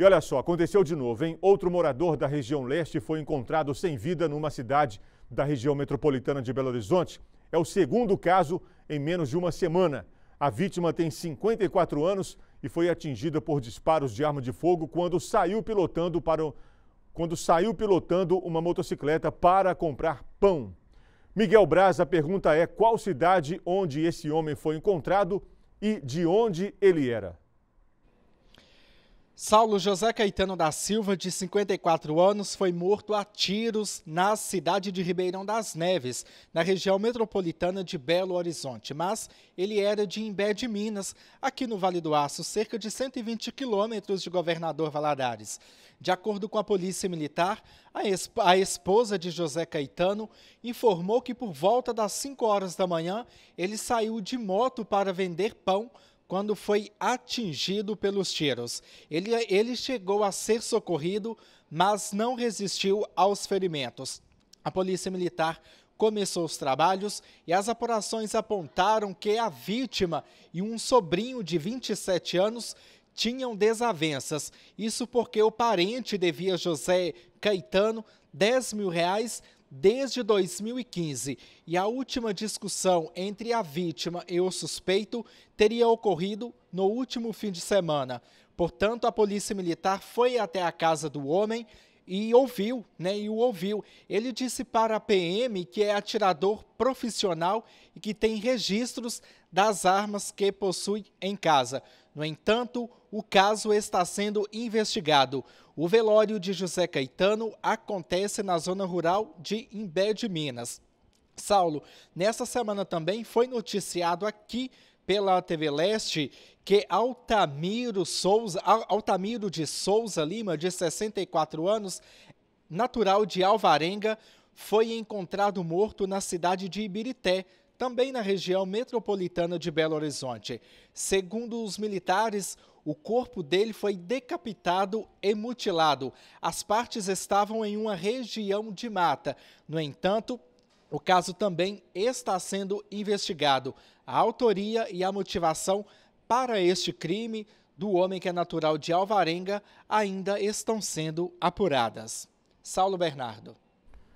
E olha só, aconteceu de novo, hein? Outro morador da região leste foi encontrado sem vida numa cidade da região metropolitana de Belo Horizonte. É o segundo caso em menos de uma semana. A vítima tem 54 anos e foi atingida por disparos de arma de fogo quando saiu pilotando para o... quando saiu pilotando uma motocicleta para comprar pão. Miguel Braz, a pergunta é qual cidade onde esse homem foi encontrado e de onde ele era. Saulo José Caetano da Silva, de 54 anos, foi morto a tiros na cidade de Ribeirão das Neves, na região metropolitana de Belo Horizonte. Mas ele era de Imbé de Minas, aqui no Vale do Aço, cerca de 120 quilômetros de Governador Valadares. De acordo com a Polícia Militar, a, esp a esposa de José Caetano informou que por volta das 5 horas da manhã ele saiu de moto para vender pão quando foi atingido pelos tiros. Ele, ele chegou a ser socorrido, mas não resistiu aos ferimentos. A Polícia Militar começou os trabalhos e as apurações apontaram que a vítima e um sobrinho de 27 anos tinham desavenças. Isso porque o parente devia José Caetano 10 mil reais desde 2015 e a última discussão entre a vítima e o suspeito teria ocorrido no último fim de semana. Portanto, a Polícia Militar foi até a casa do homem e ouviu, né? E o ouviu. Ele disse para a PM que é atirador profissional e que tem registros das armas que possui em casa. No entanto, o caso está sendo investigado. O velório de José Caetano acontece na zona rural de Imbé de Minas. Saulo, nessa semana também foi noticiado aqui pela TV Leste que Altamiro Souza, Altamiro de Souza Lima, de 64 anos, natural de Alvarenga, foi encontrado morto na cidade de Ibirité, também na região metropolitana de Belo Horizonte. Segundo os militares, o corpo dele foi decapitado e mutilado. As partes estavam em uma região de mata. No entanto, o caso também está sendo investigado. A autoria e a motivação para este crime do homem que é natural de Alvarenga ainda estão sendo apuradas. Saulo Bernardo.